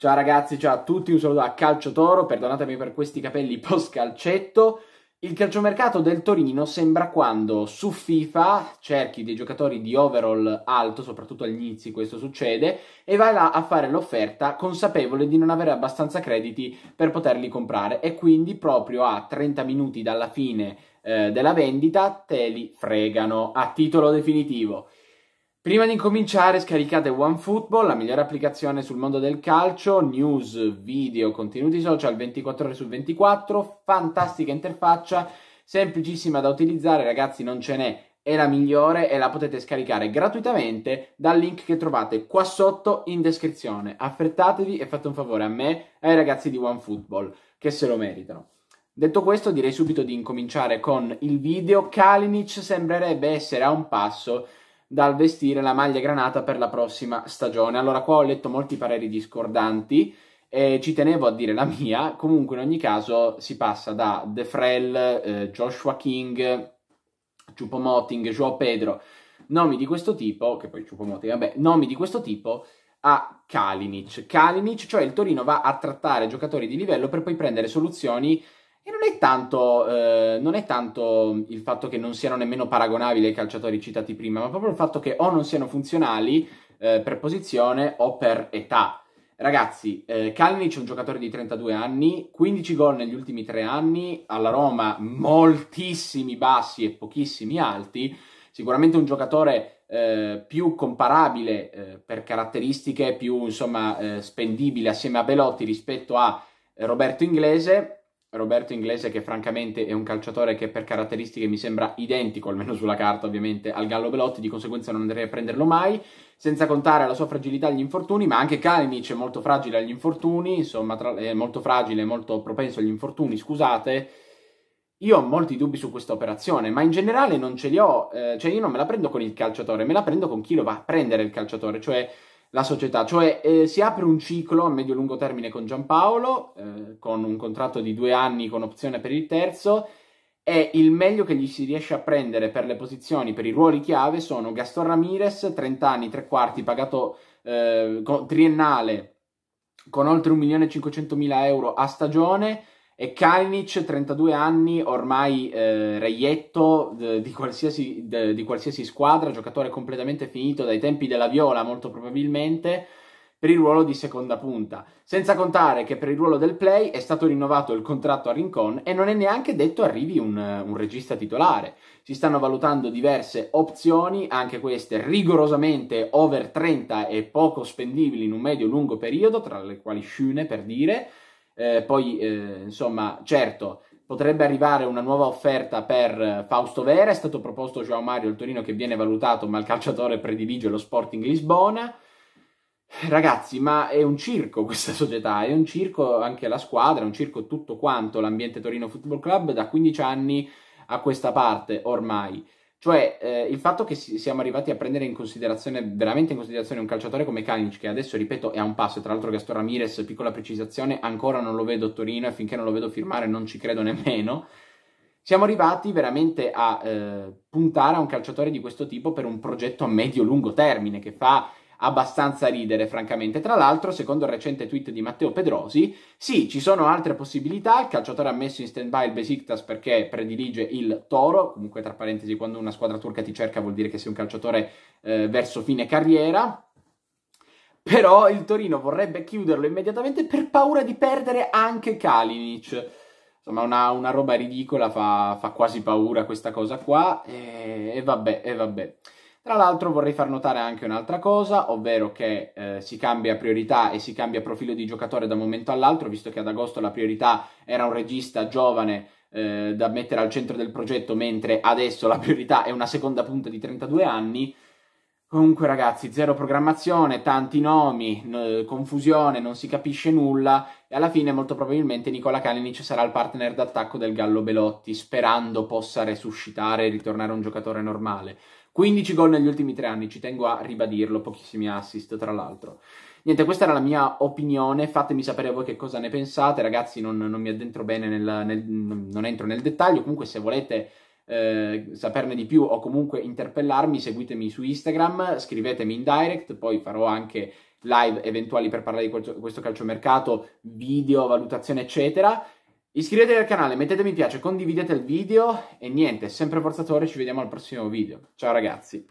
Ciao ragazzi, ciao a tutti, un saluto da Calcio Toro, perdonatemi per questi capelli post calcetto. Il calciomercato del Torino sembra quando su FIFA cerchi dei giocatori di overall alto, soprattutto agli inizi questo succede, e vai là a fare l'offerta consapevole di non avere abbastanza crediti per poterli comprare e quindi proprio a 30 minuti dalla fine eh, della vendita te li fregano a titolo definitivo. Prima di incominciare scaricate OneFootball, la migliore applicazione sul mondo del calcio, news, video, contenuti social 24 ore su 24, fantastica interfaccia, semplicissima da utilizzare, ragazzi non ce n'è, è la migliore e la potete scaricare gratuitamente dal link che trovate qua sotto in descrizione. Affrettatevi e fate un favore a me e ai ragazzi di OneFootball che se lo meritano. Detto questo, direi subito di incominciare con il video. Kalinic sembrerebbe essere a un passo dal vestire la maglia granata per la prossima stagione. Allora, qua ho letto molti pareri discordanti. E ci tenevo a dire la mia, comunque in ogni caso si passa da De Frel, eh, Joshua King, Motting, Joao Pedro, nomi di questo tipo, che poi Motting, vabbè, nomi di questo tipo a Kalinic. Kalinic, cioè il Torino va a trattare giocatori di livello per poi prendere soluzioni e non è, tanto, eh, non è tanto il fatto che non siano nemmeno paragonabili ai calciatori citati prima, ma proprio il fatto che o non siano funzionali eh, per posizione o per età. Ragazzi, eh, Kalinic è un giocatore di 32 anni, 15 gol negli ultimi tre anni, alla Roma moltissimi bassi e pochissimi alti, sicuramente un giocatore eh, più comparabile eh, per caratteristiche, più insomma eh, spendibile assieme a Belotti rispetto a Roberto Inglese, Roberto Inglese che francamente è un calciatore che per caratteristiche mi sembra identico, almeno sulla carta ovviamente, al Gallo Belotti, di conseguenza non andrei a prenderlo mai, senza contare la sua fragilità agli infortuni, ma anche Kalinic è molto fragile agli infortuni, insomma tra... è molto fragile, molto propenso agli infortuni, scusate, io ho molti dubbi su questa operazione, ma in generale non ce li ho, eh, cioè io non me la prendo con il calciatore, me la prendo con chi lo va a prendere il calciatore, cioè la società, cioè eh, si apre un ciclo a medio-lungo termine con Giampaolo, eh, con un contratto di due anni con opzione per il terzo, e il meglio che gli si riesce a prendere per le posizioni, per i ruoli chiave, sono Gaston Ramirez, 30 anni, tre quarti, pagato eh, con, triennale, con oltre 1.500.000 euro a stagione, e Kalinic, 32 anni, ormai eh, reietto eh, di, qualsiasi, di qualsiasi squadra, giocatore completamente finito dai tempi della Viola molto probabilmente, per il ruolo di seconda punta. Senza contare che per il ruolo del play è stato rinnovato il contratto a Rincon e non è neanche detto arrivi un, un regista titolare. Si stanno valutando diverse opzioni, anche queste rigorosamente over 30 e poco spendibili in un medio-lungo periodo, tra le quali Schune per dire eh, poi, eh, insomma, certo, potrebbe arrivare una nuova offerta per eh, Fausto Vera, è stato proposto Joao Mario il Torino che viene valutato, ma il calciatore predilige lo Sporting Lisbona. Ragazzi, ma è un circo questa società, è un circo anche la squadra, è un circo tutto quanto l'ambiente Torino Football Club da 15 anni a questa parte ormai. Cioè, eh, il fatto che si, siamo arrivati a prendere in considerazione, veramente in considerazione, un calciatore come Kalinic, che adesso, ripeto, è a un passo, e tra l'altro Gastor Ramirez, piccola precisazione, ancora non lo vedo a Torino e finché non lo vedo firmare non ci credo nemmeno, siamo arrivati veramente a eh, puntare a un calciatore di questo tipo per un progetto a medio-lungo termine, che fa abbastanza ridere, francamente. Tra l'altro, secondo il recente tweet di Matteo Pedrosi, sì, ci sono altre possibilità. Il calciatore ha messo in stand-by il Besiktas perché predilige il Toro. Comunque, tra parentesi, quando una squadra turca ti cerca vuol dire che sei un calciatore eh, verso fine carriera. Però il Torino vorrebbe chiuderlo immediatamente per paura di perdere anche Kalinic. Insomma, una, una roba ridicola, fa, fa, quasi paura questa cosa qua. E, e vabbè, e vabbè. Tra l'altro vorrei far notare anche un'altra cosa, ovvero che eh, si cambia priorità e si cambia profilo di giocatore da un momento all'altro, visto che ad agosto la priorità era un regista giovane eh, da mettere al centro del progetto, mentre adesso la priorità è una seconda punta di 32 anni. Comunque ragazzi, zero programmazione, tanti nomi, n- confusione, non si capisce nulla e alla fine molto probabilmente Nicola Kalinic sarà il partner d'attacco del Gallo Belotti, sperando possa resuscitare e ritornare un giocatore normale. 15 gol negli ultimi tre anni, ci tengo a ribadirlo, pochissimi assist tra l'altro. Niente, questa era la mia opinione, fatemi sapere voi che cosa ne pensate, ragazzi non, non mi addentro bene, nel, nel, non entro nel dettaglio, comunque se volete eh, saperne di più o comunque interpellarmi, seguitemi su Instagram, scrivetemi in direct, poi farò anche live eventuali per parlare di questo, questo calciomercato, video, valutazione eccetera. Iscrivetevi al canale, mettete mi piace, condividete il video e niente, sempre forzatore, ci vediamo al prossimo video. Ciao ragazzi!